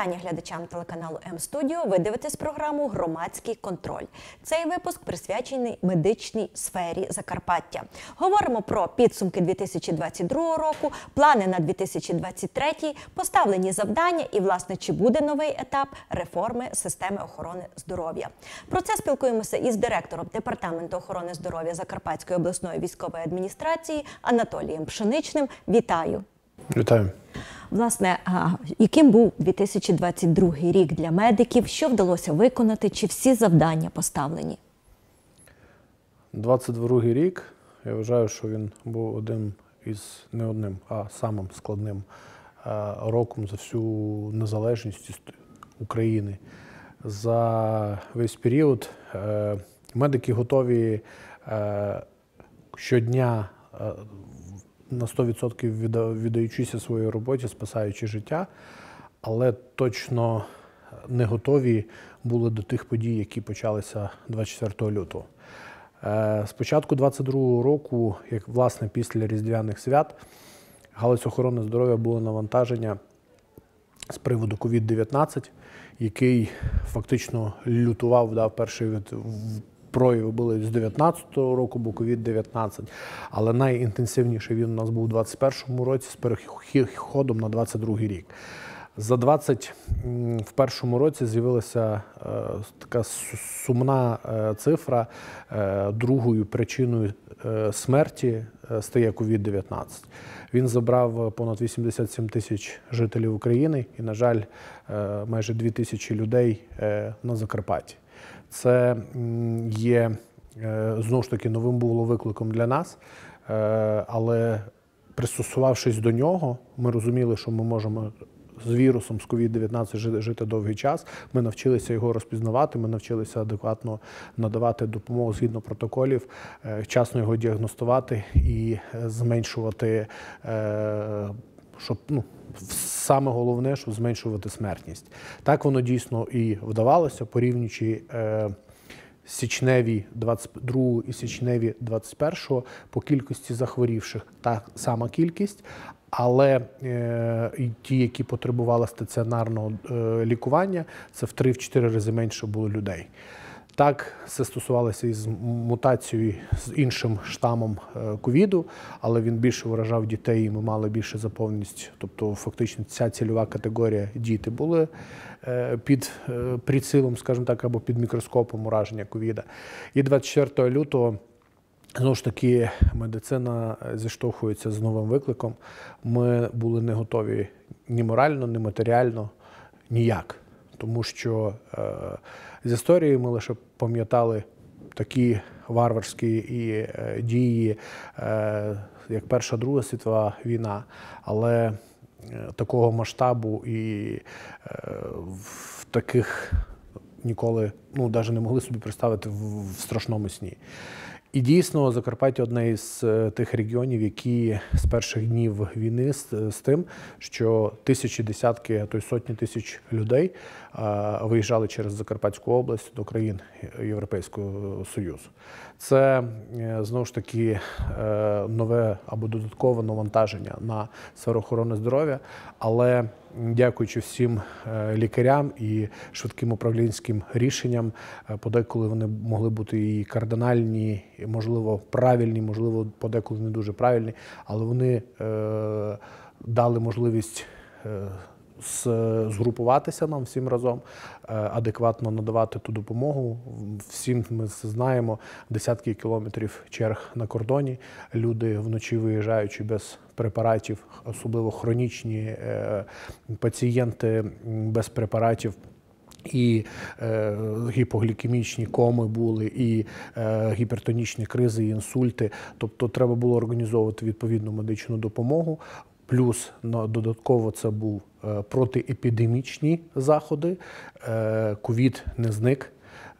Вітання глядачам телеканалу М Студіо. Ви дивитесь програму Громадський контроль. Цей випуск присвячений медичній сфері Закарпаття. Говоримо про підсумки 2022 року, плани на 2023, поставлені завдання і, власне, чи буде новий етап реформи системи охорони здоров'я. Про це спілкуємося із директором департаменту охорони здоров'я Закарпатської обласної військової адміністрації Анатолієм Пшеничним. Вітаю! Вітаю! Власне, яким був 2022 рік для медиків? Що вдалося виконати? Чи всі завдання поставлені? 22 рік. Я вважаю, що він був одним із не одним, а самим складним е, роком за всю незалежність України. За весь період е, медики готові е, щодня на 100% віддаючися своїй роботі, спасаючи життя, але точно не готові були до тих подій, які почалися 24 лютого. Е, спочатку початку 22 року, як власне після різдвяних свят, галузь охорони здоров'я було навантаження з приводу COVID-19, який фактично лютував, дав перший від прояви були з 19-го року, бо covid 19 але найінтенсивніший він у нас був у 21-му році з переходом на 22-й рік. За 20 в першому році з'явилася е, така сумна е, цифра. Е, другою причиною е, смерті е, стає covid 19 Він забрав понад 87 тисяч жителів України і, на жаль, е, майже 2 тисячі людей на Закарпатті. Це є е, знову ж таки новим було викликом для нас, е, але пристосувавшись до нього, ми розуміли, що ми можемо. З вірусом з covid 19 жити довгий час. Ми навчилися його розпізнавати. Ми навчилися адекватно надавати допомогу згідно протоколів, е, вчасно його діагностувати і зменшувати щоб ну саме головне, щоб зменшувати смертність. Так воно дійсно і вдавалося, порівнюючи. Е, Січневі 22 і січневі 21 по кількості захворівших та сама кількість, але е, ті, які потребували стаціонарного е, лікування, це в 3-4 рази менше було людей. Так, це стосувалося із мутацією з іншим штамом е, ковіду, але він більше вражав дітей, і ми мали більше заповненість. Тобто, фактично, ця цільова категорія діти були е, під е, прицілом, скажімо так, або під мікроскопом ураження ковіда. І 24 лютого. Знову ж таки, медицина зіштовхується з новим викликом. Ми були не готові ні морально, ні матеріально, ніяк, тому що е, з історії ми лише пам'ятали такі варварські і е, дії, е, як Перша Друга світова війна, але е, такого масштабу і в таких ніколи ну навіть не могли собі представити в страшному сні. І дійсно, Закарпаття одне із е, тих регіонів, які з перших днів війни з, е, з тим, що тисячі, десятки, а то й сотні тисяч людей е, виїжджали через Закарпатську область до країн Європейського Союзу. Це е, знову ж таки е, нове або додаткове навантаження на сферу охорони здоров'я, але дякуючи всім е, лікарям і швидким управлінським рішенням, подеколи вони могли бути і кардинальні, і, можливо, правильні, можливо, подеколи не дуже правильні, але вони дали можливість згрупуватися нам всім разом, е, адекватно надавати ту допомогу. Всім ми знаємо десятки кілометрів черг на кордоні. Люди вночі виїжджаючи без препаратів, особливо хронічні е, пацієнти без препаратів. І е, гіпоглікемічні коми були, і е, гіпертонічні кризи, і інсульти. Тобто, треба було організовувати відповідну медичну допомогу. Плюс на додатково це був Е, протиепідемічні заходи. Е, ковід не зник.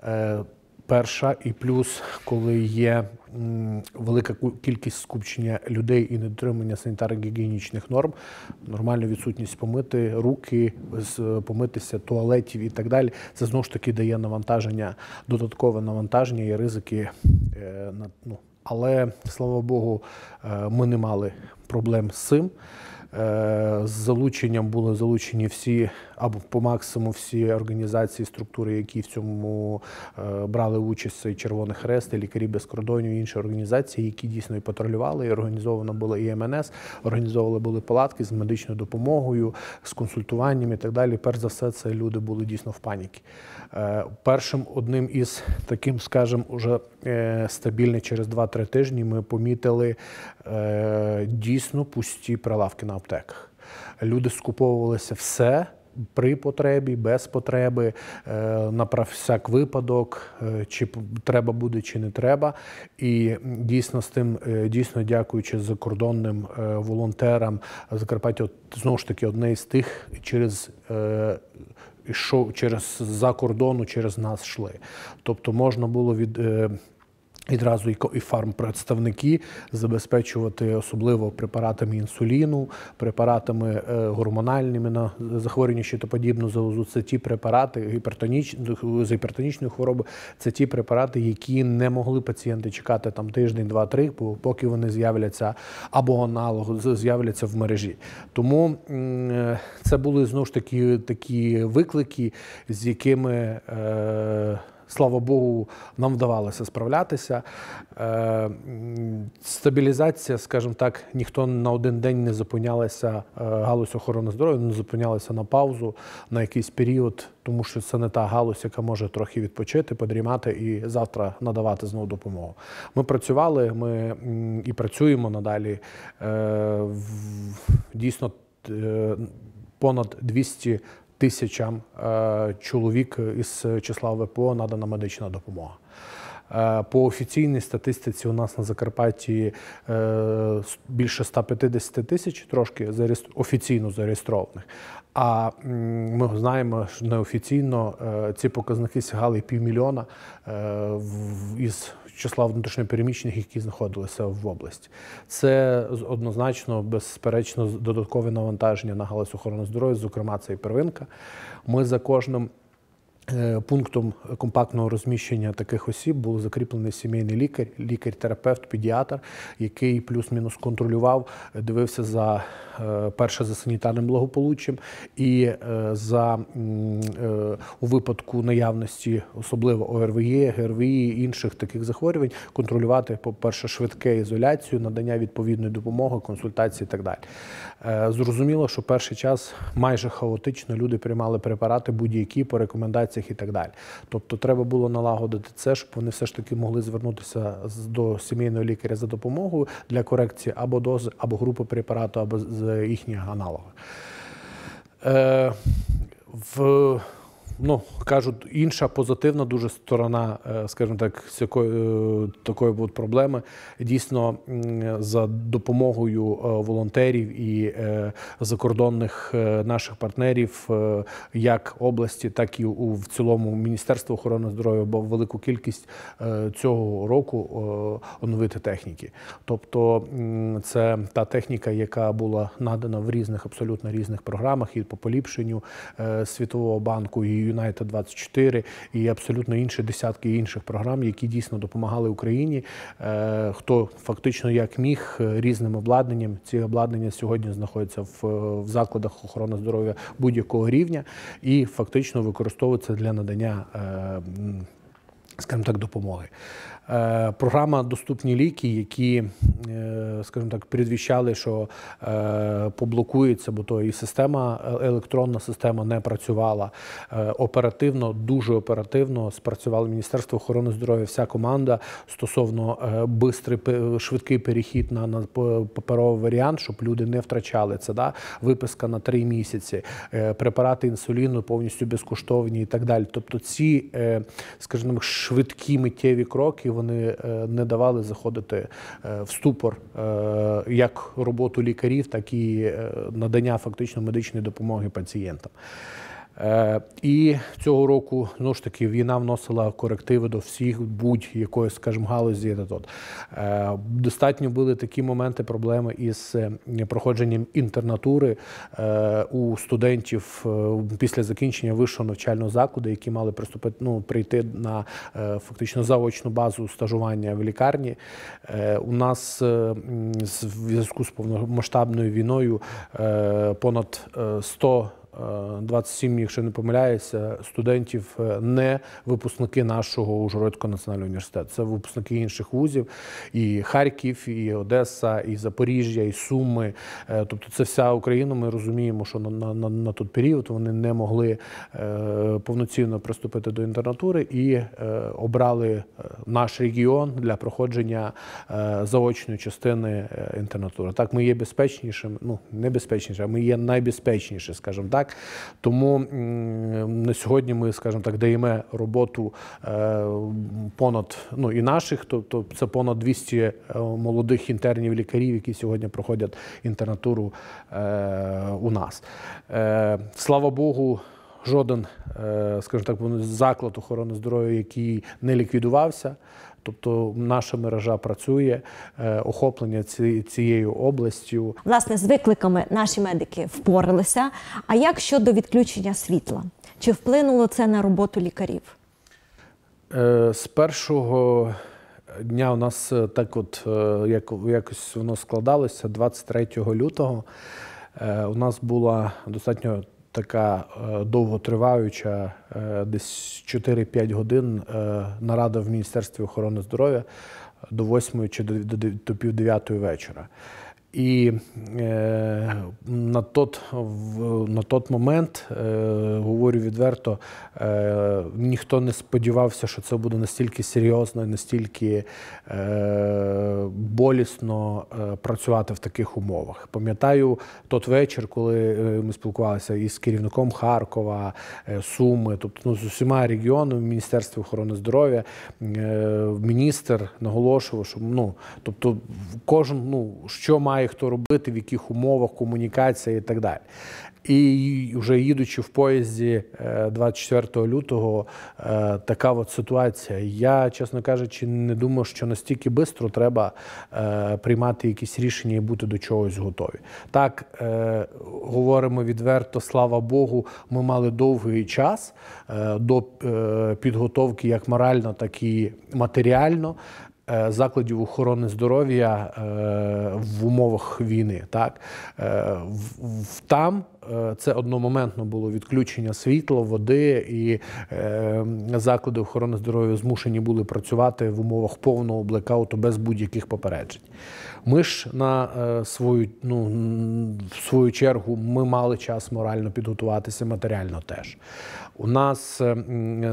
Е, перша і плюс, коли є велика кількість скупчення людей і недотримання санітарно-гігієнічних норм, нормальна відсутність помити руки, помитися туалетів і так далі, це знову ж таки дає навантаження, додаткове навантаження і ризики. ну, Але слава Богу, ми не мали проблем з цим. Е, з залученням були залучені всі або по максимуму всі організації, структури, які в цьому е, брали участь Червоний Хрест, і лікарі без кордонів, інші організації, які дійсно і патрулювали, і організовано було і МНС, організовували були палатки з медичною допомогою, з консультуванням і так далі. Перш за все, це люди були дійсно в паніці. Е, першим одним із таким, скажімо, уже е, стабільним через 2-3 тижні ми помітили дійсно пусті прилавки на аптеках. Люди скуповувалися все при потребі, без потреби, е, на всяк випадок, е, чи треба буде, чи не треба. І дійсно з тим, е, дійсно дякуючи закордонним волонтерам Закарпаття, знову ж таки одне із тих через. Що через за кордону через нас йшли, тобто можна було від Відразу і фармпредставники забезпечувати особливо препаратами інсуліну, препаратами е, гормональними на захворювання що то подібно залозу. Це ті препарати гіпертоніч... з гіпертонічної хвороби, це ті препарати, які не могли пацієнти чекати там тиждень, два-три, поки вони з'являться або аналог з'являться в мережі. Тому е, це були знову ж таки такі виклики, з якими. Е слава Богу, нам вдавалося справлятися. Е, стабілізація, скажімо так, ніхто на один день не зупинялася е, галузь охорони здоров'я, не зупинялася на паузу, на якийсь період, тому що це не та галузь, яка може трохи відпочити, подрімати і завтра надавати знову допомогу. Ми працювали, ми і працюємо надалі. Е, дійсно. Понад 200 тисячам е, чоловік із числа ВПО надана медична допомога. Е, по офіційній статистиці у нас на Закарпатті е, більше 150 тисяч трошки офіційно зареєстрованих. А ми знаємо, що неофіційно ці показники сягали півмільйона із числа внутрішньопереміщених, які знаходилися в області. Це однозначно, безперечно, додаткове навантаження на галузь охорони здоров'я, зокрема, це і первинка. Ми за кожним. Е, пунктом компактного розміщення таких осіб був закріплений сімейний лікар, лікар-терапевт, педіатр, який плюс-мінус контролював, дивився за е, перше за санітарним благополуччям і е, за у випадку наявності, особливо ОРВІ, ГРВІ інших таких захворювань, контролювати, по-перше, швидке ізоляцію, надання відповідної допомоги, консультації і так далі. Зрозуміло, що перший час майже хаотично люди приймали препарати будь-які по рекомендаціям організаціях і так далі. Тобто, треба було налагодити це, щоб вони все ж таки могли звернутися до сімейного лікаря за допомогою для корекції або дози, або групи препарату, або з їхніх аналогів. Е, в ну кажуть, інша позитивна дуже сторона, е, скажімо так, з якої е, такої будуть проблеми. Дійсно, за допомогою е, волонтерів і закордонних наших партнерів, як області, так і у в цілому Міністерство охорони здоров'я, бо велику кількість цього року оновити техніки. Тобто це та техніка, яка була надана в різних абсолютно різних програмах, і по поліпшенню світового банку. і Юнайтед 24 і абсолютно інші десятки інших програм, які дійсно допомагали Україні. Е, хто фактично як міг е, різним обладнанням? Ці обладнання сьогодні знаходяться е, в закладах охорони здоров'я будь-якого рівня і фактично використовуються для надання скажімо так допомоги. Е, програма Доступні ліки, які, е, скажімо так, передвіщали, що е, поблокується, бо то і система, електронна система не працювала оперативно, дуже оперативно спрацювало Міністерство охорони здоров'я, вся команда стосовно бистрий, швидкий перехід на, на паперовий варіант, щоб люди не втрачали це. Да? Виписка на три місяці, препарати інсуліну повністю безкоштовні і так далі. Тобто, ці, скажімо, швидкі миттєві кроки вони е, не давали заходити е, в ступор е, як роботу лікарів, так і надання фактично медичної допомоги пацієнтам. Е, і цього року ну ж таки війна вносила корективи до всіх будь-якої, скажімо, галузі. Е, достатньо були такі моменти, проблеми із е, проходженням інтернатури у студентів після закінчення вищого навчального закладу, які мали приступити ну, прийти на фактично заочну базу стажування в лікарні. У нас в зв'язку з повномасштабною війною понад 100 27, е, якщо не помиляюся, студентів е, не випускники нашого Ужгородського національного університету. Це випускники інших вузів, і Харків, і Одеса, і Запоріжжя, і Суми. Е, тобто, це вся Україна. Ми розуміємо, що на на, на, на той період вони не могли повноцінно приступити до інтернатури і обрали наш регіон для проходження заочної частини інтернатури. Так, ми є безпечнішими. ну небезпечніше, а ми є найбезпечніше, скажімо так. Так? Тому на сьогодні ми, скажімо так, даємо роботу е, понад ну і наших, тобто це понад 200 е, молодих інтернів лікарів, які сьогодні проходять інтернатуру е, у нас. Слава Богу. Жоден, скажімо так, заклад охорони здоров'я, який не ліквідувався. Тобто наша мережа працює, е, охоплення цією областю. Власне, з викликами наші медики впоралися. А як щодо відключення світла? Чи вплинуло це на роботу лікарів? Е, з першого дня у нас е, так, от як якось воно складалося 23 лютого. У нас була достатньо така е, довготриваюча, е, десь 4-5 годин е, нарада в Міністерстві охорони здоров'я до 8 чи до пів дев'ятої вечора. І е, на тот, на тот момент, е, говорю відверто, е, ніхто не сподівався, що це буде настільки серйозно і настільки е, болісно працювати в таких умовах. Пам'ятаю тот вечір, коли ми спілкувалися із керівником Харкова, Суми, тобто ну, з усіма регіонами Міністерства охорони здоров'я, міністр наголошував, що ну, тобто кожен, ну що має хто робити, в яких умовах комунікація інформація і так далі. І вже їдучи в поїзді 24 е, лютого, е, така от ситуація. Я, чесно кажучи, не думав, що настільки швидко треба е, приймати якісь рішення і бути до чогось готові. Так говоримо відверто, слава Богу, ми мали довгий час до підготовки, як морально, так і матеріально. Е, закладів охорони здоров'я е, в умовах війни. Так? Е, там Е, це одномоментно було відключення світла, води, і е, заклади охорони здоров'я змушені були працювати в умовах повного блекауту без будь-яких попереджень. Ми ж на е, свою ну, в свою чергу ми мали час морально підготуватися, матеріально теж. У нас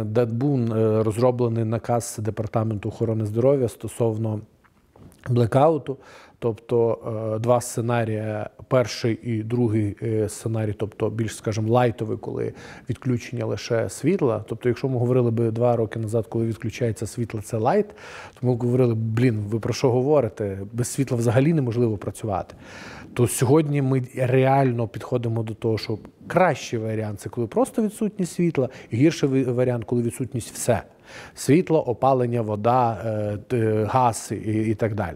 Дадбун розроблений наказ департаменту охорони здоров'я стосовно блекауту. Тобто е, два сценарії, перший і другий е, сценарій, тобто більш, скажімо, лайтовий, коли відключення лише світла. Тобто, якщо ми говорили би два роки назад, коли відключається світло, це лайт, то ми говорили, блін, ви про що говорите? Без світла взагалі неможливо працювати. То сьогодні ми реально підходимо до того, що кращий варіант це коли просто відсутність світла, і гірший варіант, коли відсутність все: світло, опалення, вода, е, газ і так далі.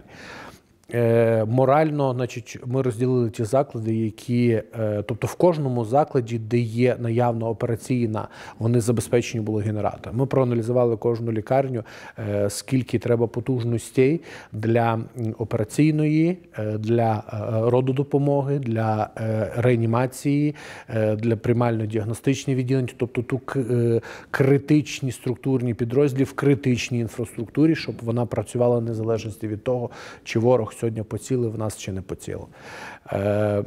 Е, морально, значить, ми розділили ті заклади, які, е, тобто в кожному закладі, де є наявно операційна, вони забезпечені були генератором. Ми проаналізували кожну лікарню, е, скільки треба потужностей для операційної, для рододопомоги, для реанімації, для приймально-діагностичних відділень, тобто ту критичні структурні підрозділи в критичній інфраструктурі, щоб вона працювала незалежності від того, чи ворог сьогодні поцілив нас чи не поцілив. Е,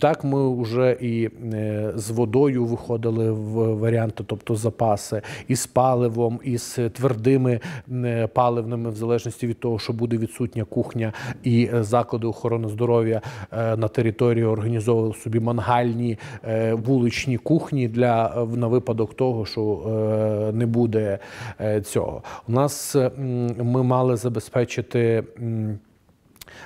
так, ми вже і е, з водою виходили в варіанти, тобто запаси, і з паливом, і з твердими е, паливними, в залежності від того, що буде відсутня кухня і заклади охорони здоров'я на території організовували собі мангальні вуличні кухні для на випадок того, що не буде цього. У нас ми мали забезпечити.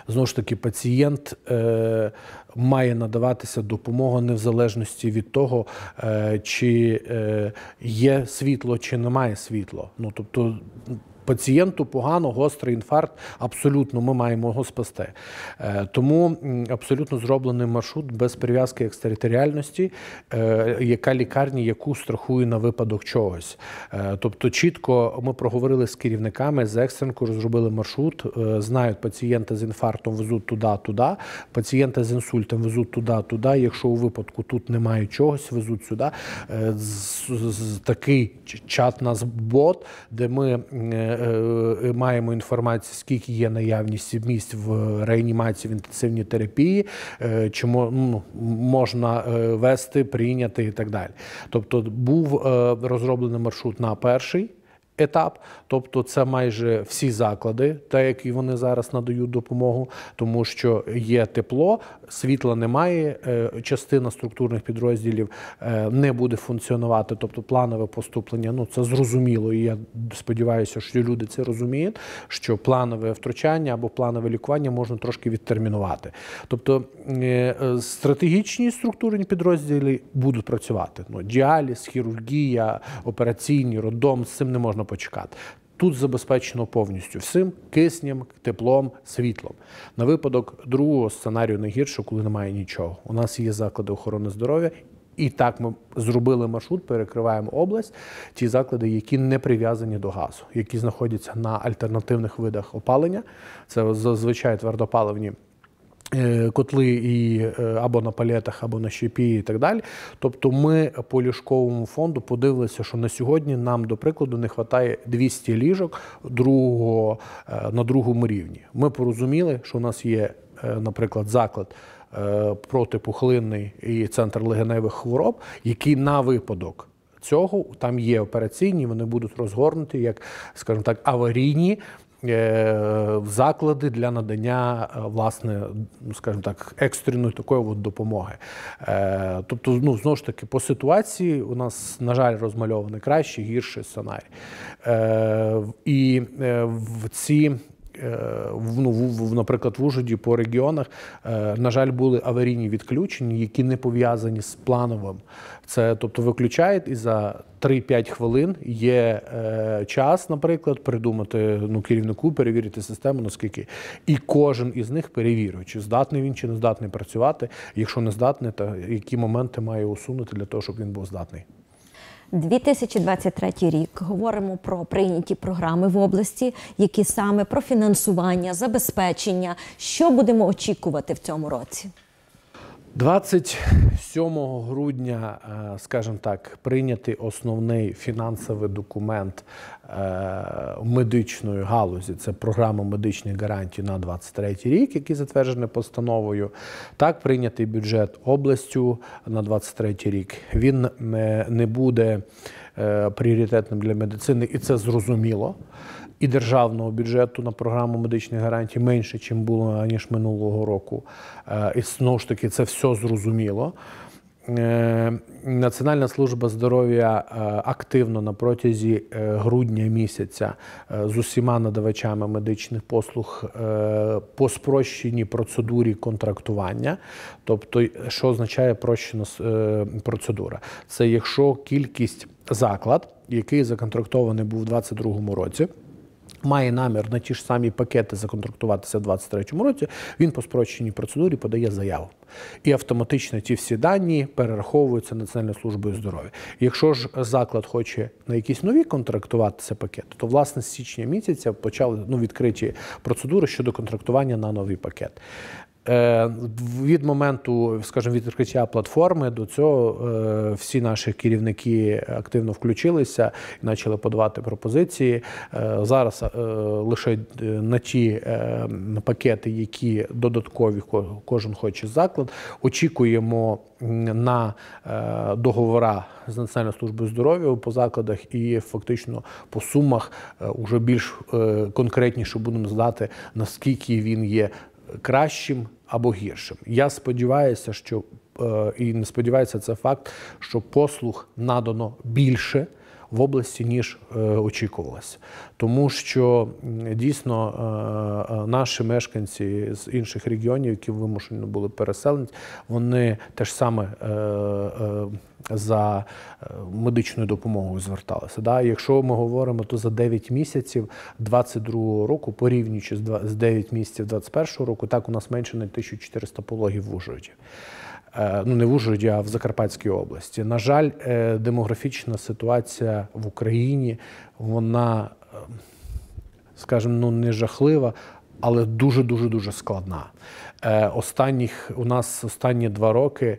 Знову ж таки, пацієнт е, має надаватися допомога не в залежності від того, е, чи е, є світло, чи немає світла. Ну тобто пацієнту погано, гострий інфаркт. Абсолютно ми маємо його спасти. Е, тому абсолютно зроблений маршрут без прив'язки екстериторіальності, е, яка лікарня, яку страхує на випадок чогось. Е, тобто, чітко ми проговорили з керівниками з екстренку, розробили маршрут. Знають пацієнта з інфарктом, везуть туди, туди. Пацієнта з інсультом везуть туди, туди. Якщо у випадку тут немає чогось, везуть сюди. Такий чат нас бот, де ми. Е, е, маємо інформацію, скільки є наявність місць в реанімації в інтенсивній терапії, е, чому ну, можна вести, прийняти і так далі. Тобто був розроблений маршрут на перший етап, тобто це майже всі заклади, те, які вони зараз надають допомогу, тому що є тепло, світла немає. Е, частина структурних підрозділів е, не буде функціонувати, тобто планове поступлення. Ну це зрозуміло. І я сподіваюся, що люди це розуміють. Що планове втручання або планове лікування можна трошки відтермінувати. Тобто е, стратегічні структурні підрозділи будуть працювати. Ну діаліз, хірургія, операційні роддом, з цим не можна почекати. Тут забезпечено повністю всім киснем, теплом, світлом. На випадок другого сценарію не гірше, коли немає нічого. У нас є заклади охорони здоров'я. І так ми зробили маршрут, перекриваємо область, ті заклади, які не прив'язані до газу, які знаходяться на альтернативних видах опалення. Це зазвичай твердопаливні Е, котли і е, або на палетах, або на щепі, і так далі. Тобто, ми по ліжковому фонду подивилися, що на сьогодні нам, до прикладу, не вистачає 200 ліжок другого е, на другому рівні. Ми порозуміли, що у нас є, наприклад, заклад протипухлинний і центр легеневих хвороб, який на випадок. Цього там є операційні, вони будуть розгорнуті як, скажімо так, аварійні Е, заклади для надання е, власне, скажімо так, екстреної такої от допомоги. Е, тобто, ну знову ж таки, по ситуації у нас, на жаль, розмальований краще, гірший сценарій. І в ці Е, ну, наприклад, в Ужгороді по регіонах, е, на жаль, були аварійні відключення, які не пов'язані з плановим. Це тобто виключають і за 3-5 хвилин є е, час, наприклад, придумати ну, керівнику, перевірити систему, наскільки і кожен із них перевірив, чи здатний він, чи не здатний працювати. Якщо не здатний, то які моменти має усунути для того, щоб він був здатний. 2023 рік говоримо про прийняті програми в області, які саме про фінансування, забезпечення. Що будемо очікувати в цьому році? 27 грудня, е, скажімо так, прийнятий основний фінансовий документ е, медичної галузі. Це програма медичних гарантій на 23 рік, який затверджений постановою. Так, прийнятий бюджет областю на 23 рік. Він е, не буде. Е, пріоритетним для медицини, і це зрозуміло. І державного бюджету на програму медичних гарантій менше, ніж було аніж минулого року. Е, і знову ж таки, це все зрозуміло. Е, Національна служба здоров'я е, активно на протязі е, грудня місяця з усіма надавачами медичних послуг по спрощеній процедурі контрактування, тобто, що означає прощена процедура, це якщо кількість заклад, який законтрактований був у 2022 році має намір на ті ж самі пакети законтрактуватися в 2023 році, він по спрощеній процедурі подає заяву. І автоматично ті всі дані перераховуються Національною службою здоров'я. Якщо ж заклад хоче на якісь нові контрактуватися пакети, то власне з січня місяця почали ну, відкриті процедури щодо контрактування на новий пакет. Е, від моменту, скажімо, відкриття платформи до цього е, всі наші керівники активно включилися і почали подавати пропозиції. Е, зараз лише на ті пакети, які додаткові кожен хоче заклад. Очікуємо на договора з Національною службою здоров'я по закладах і фактично по сумах вже більш конкретніше будемо знати, наскільки він є кращим або гіршим. Я сподіваюся, що е, і не сподіваюся, це факт, що послуг надано більше в області ніж е, очікувалося. Тому що дійсно е, е, наші мешканці з інших регіонів, які вимушені були переселенці, вони теж саме. За медичною допомогою зверталися. Да? Якщо ми говоримо, то за 9 місяців 22 року, порівнюючи з 9 місяців 21 року, так у нас менше на 1400 пологів в Ужгороді. Е, ну не в Ужгороді, а в Закарпатській області. На жаль, е, демографічна ситуація в Україні, вона, е, скажімо, ну не жахлива. Але дуже дуже дуже складна. Останніх у нас останні два роки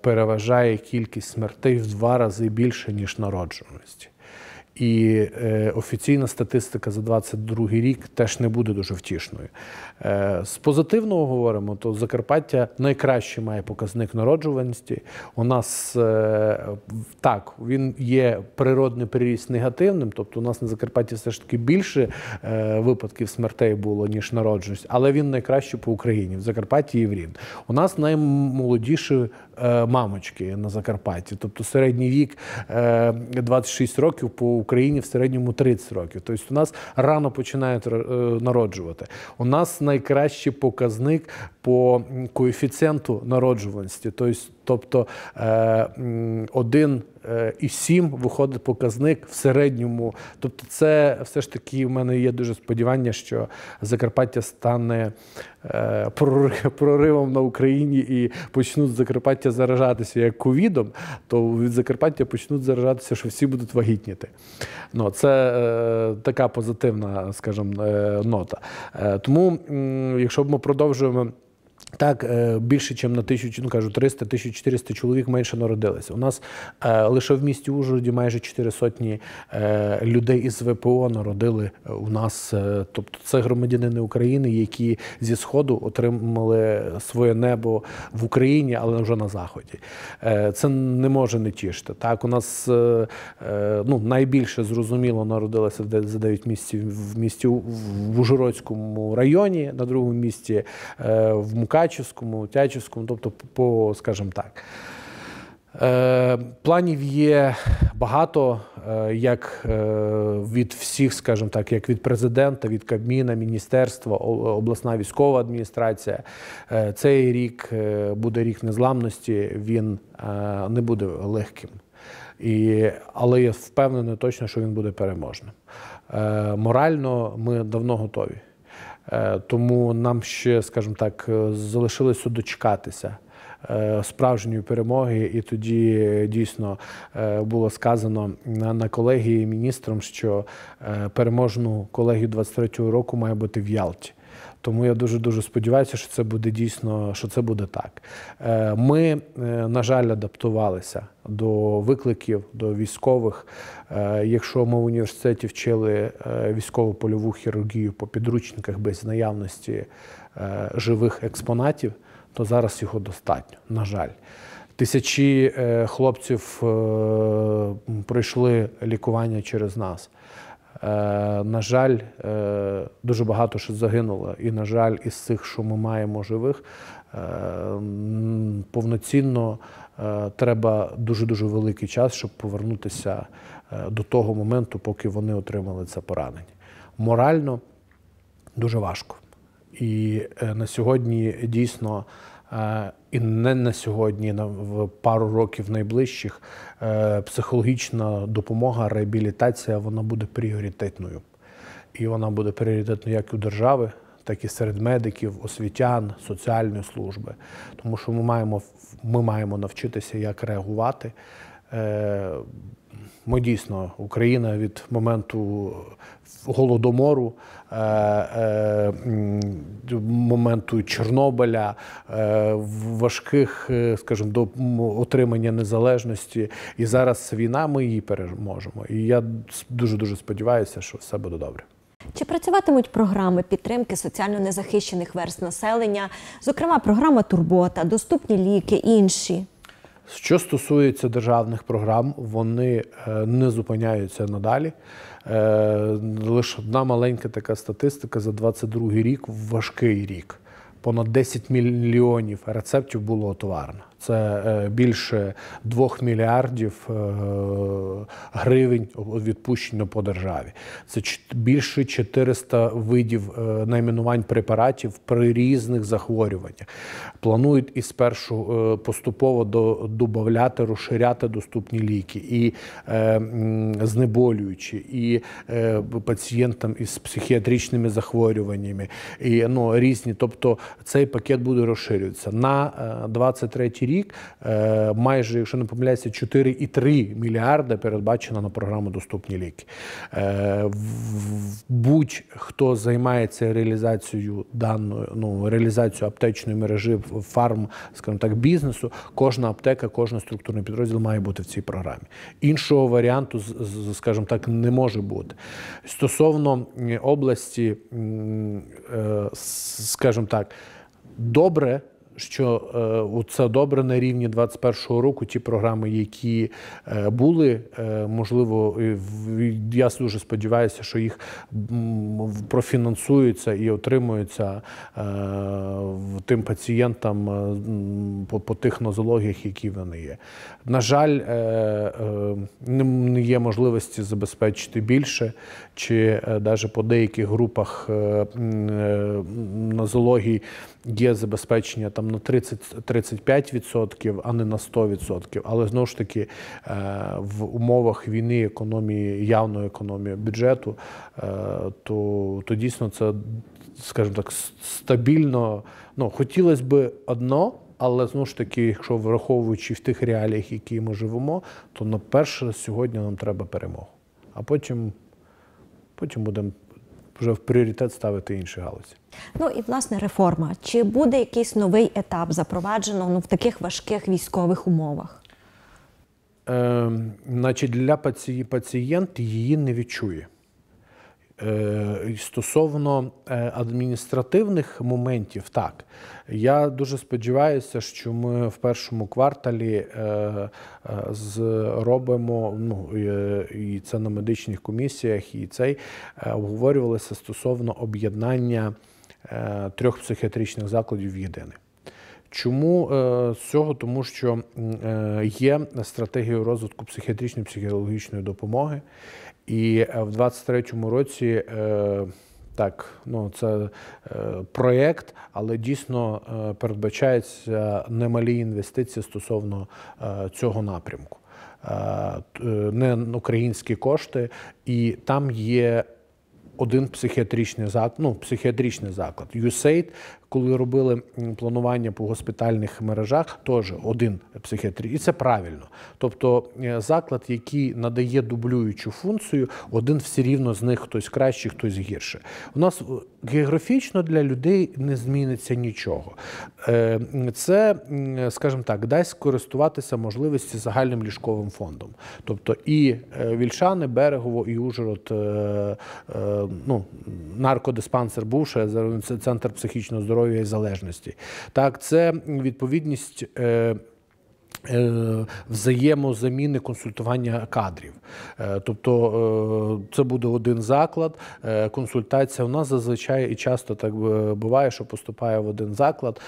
переважає кількість смертей в два рази більше ніж народжуваності. І е, офіційна статистика за 22 рік теж не буде дуже втішною. Е, З позитивного говоримо, то Закарпаття найкраще має показник народжуваності. У нас е, так він є природний приріст негативним, тобто у нас на Закарпатті все ж таки більше е, випадків смертей було ніж народженість, але він найкраще по Україні в Закарпатті і в Рін. У нас наймолодіші Е, мамочки на Закарпатті. Тобто середній вік 26 е, років по Україні в середньому 30 років. Тобто у нас рано починають е, народжувати. У нас найкращий показник по коефіцієнту народжуваності. Тобто Тобто е, один е, і сім виходить показник в середньому. Тобто, це все ж таки в мене є дуже сподівання, що Закарпаття стане е, проривом на Україні і почнуть Закарпаття заражатися як ковідом, то від Закарпаття почнуть заражатися, що всі будуть вагітніти. Ну, Це е, така позитивна, скажімо, е, нота. Е, тому, якщо ми продовжуємо. Так, е, більше ніж на тисячу, ну кажу, 300-1400 чоловік менше народилося. У нас е, лише в місті Ужгороді майже 4 сотні е, людей із ВПО народили е, у нас. Е, тобто це громадянини України, які зі Сходу отримали своє небо в Україні, але вже на Заході. Е, це не може не тішити. Так, у нас е, е ну, найбільше зрозуміло народилося за 9 місців в місті в Ужгородському районі, на другому місці е, в Мукачеві. Мукачівському, Тячівському, тобто, по, скажімо так. Е, планів є багато, е, як е, від всіх, скажімо так, як від президента, від Кабміна, міністерства, обласна військова адміністрація. Цей рік буде рік незламності, він не буде легким. І, Але я впевнений точно, що він буде переможним. Морально ми давно готові. Е, тому нам ще, скажімо так, е, залишилося дочекатися. Е, справжньої перемоги, і тоді дійсно було сказано на колегії міністром, що переможну колегію 23-го року має бути в Ялті. Тому я дуже дуже сподіваюся, що це буде дійсно, що це буде так. Е, ми, е, на жаль, адаптувалися до викликів, до військових. Е, якщо ми в університеті вчили військову польову хірургію по підручниках без наявності живих експонатів, то зараз його достатньо. На жаль. Тисячі хлопців пройшли лікування через нас. Е, на жаль, е, дуже багато що загинуло, і на жаль, із цих, що ми маємо живих, е, повноцінно треба дуже дуже великий час, щоб повернутися до того моменту, поки вони отримали це поранення. Морально дуже важко. І е, на сьогодні дійсно. Е, і не на сьогодні, на в пару років найближчих е, психологічна допомога, реабілітація вона буде пріоритетною. І вона буде пріоритетною як у держави, так і серед медиків, освітян, соціальної служби. Тому що ми маємо ми маємо навчитися, як реагувати ми дійсно Україна від моменту голодомору, е, е, моменту Чорнобиля, е, важких, скажімо, до отримання незалежності. І зараз війна, ми її переможемо. І я дуже дуже сподіваюся, що все буде добре. Чи працюватимуть програми підтримки соціально незахищених верст населення, зокрема програма Турбота, доступні ліки, інші? Що стосується державних програм, вони е, не зупиняються надалі. Е, лише одна маленька така статистика за 22 рік важкий рік понад 10 мільйонів рецептів було отоварено. Це е, більше 2 мільярдів е, гривень відпущено по державі. Це більше 400 видів е, найменувань препаратів при різних захворюваннях. Планують і спершу поступово додати, розширяти доступні ліки і знеболюючі, і пацієнтам із психіатричними захворюваннями, і ну різні, тобто цей пакет буде розширюватися. На 23 е, рік е, майже, якщо не помиляюся, 4,3 мільярда передбачено на програму Доступні ліки. Е, будь-хто займається реалізацією даної, ну реалізацією аптечної мережі фарм, скажімо так, бізнесу, кожна аптека, кожен структурний підрозділ має бути в цій програмі. Іншого варіанту, скажімо так, не може бути. Стосовно області, скажімо так, добре що е, це добре на рівні 2021 року. Ті програми, які е, були, е, можливо, я дуже сподіваюся, що їх профінансуються і отримуються тим пацієнтам по тих нозологіях, які вони є. На жаль, не є можливості забезпечити більше, чи навіть по деяких групах нозологій є забезпечення там там на 30-35%, а не на 100%. Але знову ж таки е, в умовах війни, економії, явної економії бюджету, е, то, то дійсно це, скажімо так, стабільно. Ну, хотілося би одно. Але знову ж таки, якщо враховуючи в тих реаліях, які ми живемо, то на перше сьогодні нам треба перемогу. А потім, потім будемо вже в пріоритет ставити інші галузі. Ну і власне реформа. Чи буде якийсь новий етап запроваджено ну, в таких важких військових умовах? Е, Значить, для пацієнт її не відчує. Е, стосовно е, адміністративних моментів, так я дуже сподіваюся, що ми в першому кварталі е, зробимо ну і це на медичних комісіях, і цей обговорювалося стосовно об'єднання трьох психіатричних закладів в єдине. Чому е, з цього? Тому що е, є стратегія розвитку психіатричної психіологічної допомоги, і е, в 2023 му році. Так, ну це е, проєкт, але дійсно е, передбачаються немалі інвестиції стосовно е, цього напрямку, не українські кошти, і там є один психіатричний заклад, ну, психіатричний заклад. USAID коли робили планування по госпітальних мережах, теж один психіатрій, і це правильно. Тобто е, заклад, який надає дублюючу функцію, один все рівно з них хтось краще, хтось гірше. У нас е, географічно для людей не зміниться нічого. Е, це, скажімо так, дасть користуватися можливості загальним ліжковим фондом. Тобто і Вільшани, Берегово, і Ужгород, ну, наркодиспансер бувши ще центр психічного здоров'я зброї залежності. Так, це відповідність. Е, е, взаємозаміни консультування кадрів, е, тобто це буде один заклад. Консультація у нас зазвичай і часто так буває, що поступає в один заклад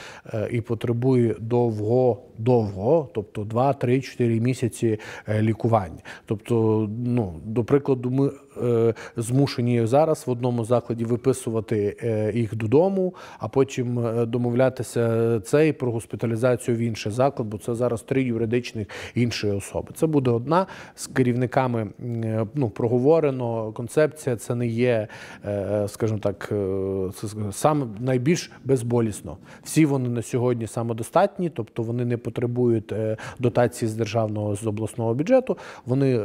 і потребує довго, довго, тобто 2-3-4 місяці лікування. Тобто, ну до прикладу, ми Е, змушені зараз в одному закладі виписувати е, їх додому, а потім е, домовлятися це і про госпіталізацію в інший заклад, бо це зараз три юридичних іншої особи. Це буде одна з керівниками ну, проговорено. Концепція це не є, скажімо так, сам найбільш безболісно. Всі вони на сьогодні самодостатні, тобто вони не потребують дотації з державного з обласного бюджету. Вони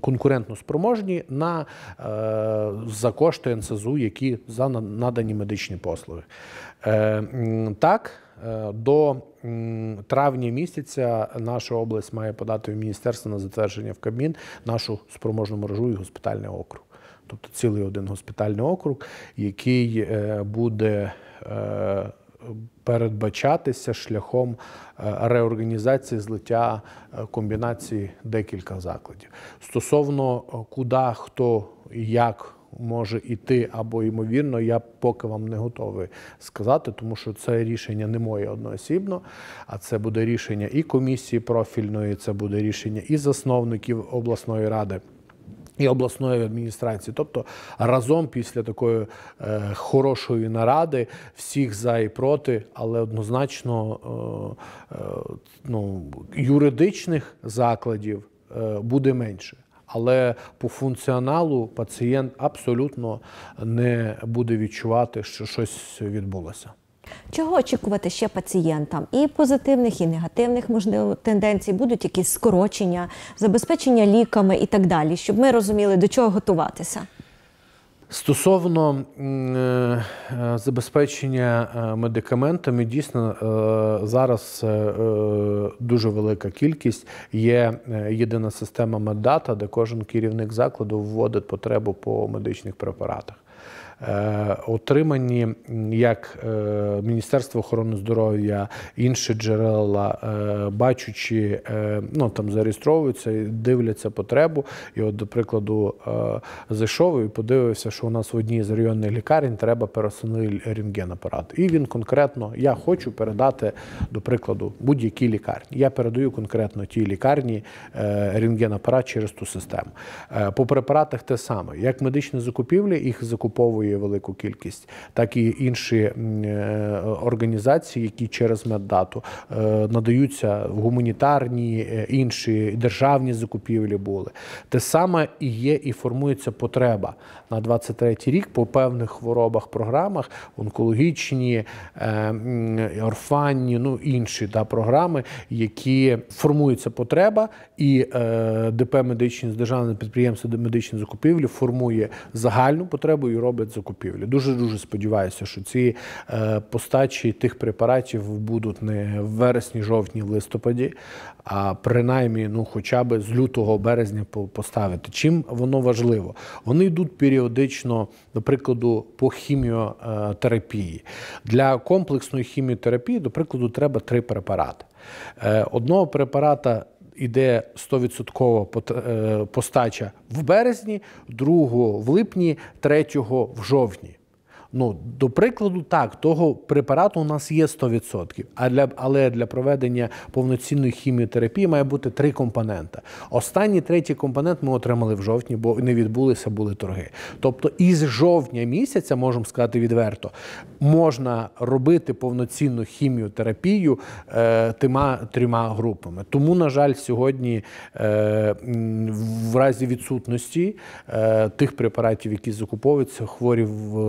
конкурентно спроможні на е, за кошти НСЗУ, які за надані медичні послуги. Е, так, е, до травня місяця наша область має подати в міністерство на затвердження в Кабмін нашу спроможну мережу і госпітальний округ. Тобто цілий один госпітальний округ, який буде передбачатися шляхом е, реорганізації злиття е, комбінації декілька закладів. Стосовно е, куди, хто і як. Може йти або ймовірно, я поки вам не готовий сказати, тому що це рішення не моє одноосібно, а це буде рішення і комісії профільної, це буде рішення і засновників обласної ради і обласної адміністрації, тобто разом після такої е, хорошої наради, всіх за і проти, але однозначно е, е, ну, юридичних закладів е, буде менше. Але по функціоналу пацієнт абсолютно не буде відчувати, що щось відбулося. Чого очікувати ще пацієнтам? І позитивних, і негативних можливо тенденцій будуть якісь скорочення, забезпечення ліками і так далі, щоб ми розуміли, до чого готуватися. Стосовно е, е, забезпечення е, медикаментами, дійсно зараз дуже велика кількість. Є єдина система меддата, де кожен керівник закладу вводить потребу по медичних препаратах. Е, отримані як е, Міністерство охорони здоров'я, інші джерела, е, бачучи, ну там зареєстровуються і дивляться потребу. І, от, до прикладу, зайшов і подивився, що у нас в одній з районних лікарень треба пересунути рентген-апарат. І він конкретно я хочу передати, до прикладу, будь-якій лікарні. Я передаю конкретно тій лікарні рентген-апарат через ту систему. По препаратах те саме, як медичні закупівлі, їх закуповують нараховує велику кількість, так і інші е, організації, які через меддату е, надаються гуманітарні е, інші державні закупівлі були. Те саме і є, і формується потреба на 23-й рік по певних хворобах, програмах, онкологічні, орфанні, ну інші да, програми, які формуються потреба, і ДП медичні з державного підприємства медичних закупівлі формує загальну потребу і робить закупівлі. Дуже дуже сподіваюся, що ці е, постачі тих препаратів будуть не в вересні, жовтні, листопаді, а принаймні, ну хоча б з лютого березня поставити. Чим воно важливо? Вони йдуть періодично, до прикладу, по хіміотерапії. Для комплексної хіміотерапії, до прикладу, треба три препарати. Е, одного препарата іде 100% е, постача в березні, другу в липні, третього в жовтні. Ну, до прикладу, так, того препарату у нас є 100%, а для, але для проведення повноцінної хіміотерапії має бути три компонента. Останній третій компонент ми отримали в жовтні, бо не відбулися були торги. Тобто, із жовтня місяця, можемо сказати відверто, можна робити повноцінну хіміотерапію е, тима трьома групами. Тому, на жаль, сьогодні е, в разі відсутності е, тих препаратів, які закуповуються, хворі в.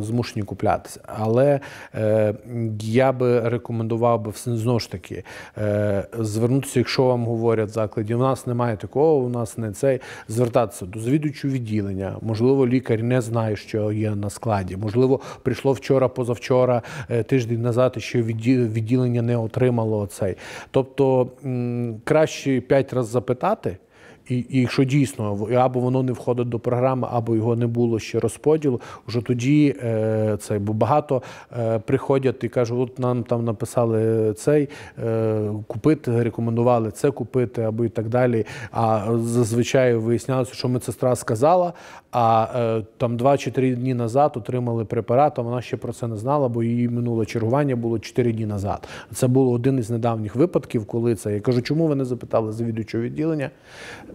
Е, змушені куплятися. Але е, я би рекомендував би знову ж таки е, звернутися, якщо вам говорять закладі, у нас немає такого, у нас не цей. Звертатися до звідуючого відділення. Можливо, лікар не знає, що є на складі. Можливо, прийшло вчора, позавчора, е, тиждень назад, і ще відділення не отримало цей. Тобто краще п'ять разів запитати. І, якщо дійсно або воно не входить до програми, або його не було ще розподілу, вже тоді е, це, бо багато е, приходять і кажуть, от нам там написали цей е, купити, рекомендували це купити, або і так далі. А зазвичай вияснялося, що медсестра сказала. А е, там два чи три дні назад отримали препарат. а Вона ще про це не знала, бо її минуле чергування було чотири дні назад. Це було один із недавніх випадків, коли це я кажу, чому ви не запитали завідувачого відділення?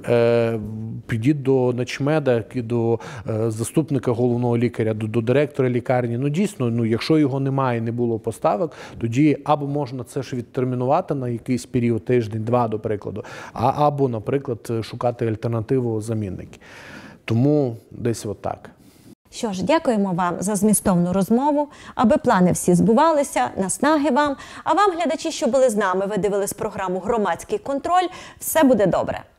Е, підіть до начмеда, до е, заступника головного лікаря, до, до директора лікарні. Ну дійсно, ну якщо його немає, не було поставок, тоді або можна це ж відтермінувати на якийсь період, тиждень, два, до прикладу, а або, наприклад, е, шукати альтернативу замінники. Тому десь отак. Що ж, дякуємо вам за змістовну розмову, аби плани всі збувалися, наснаги вам. А вам, глядачі, що були з нами, ви дивились програму Громадський контроль. Все буде добре.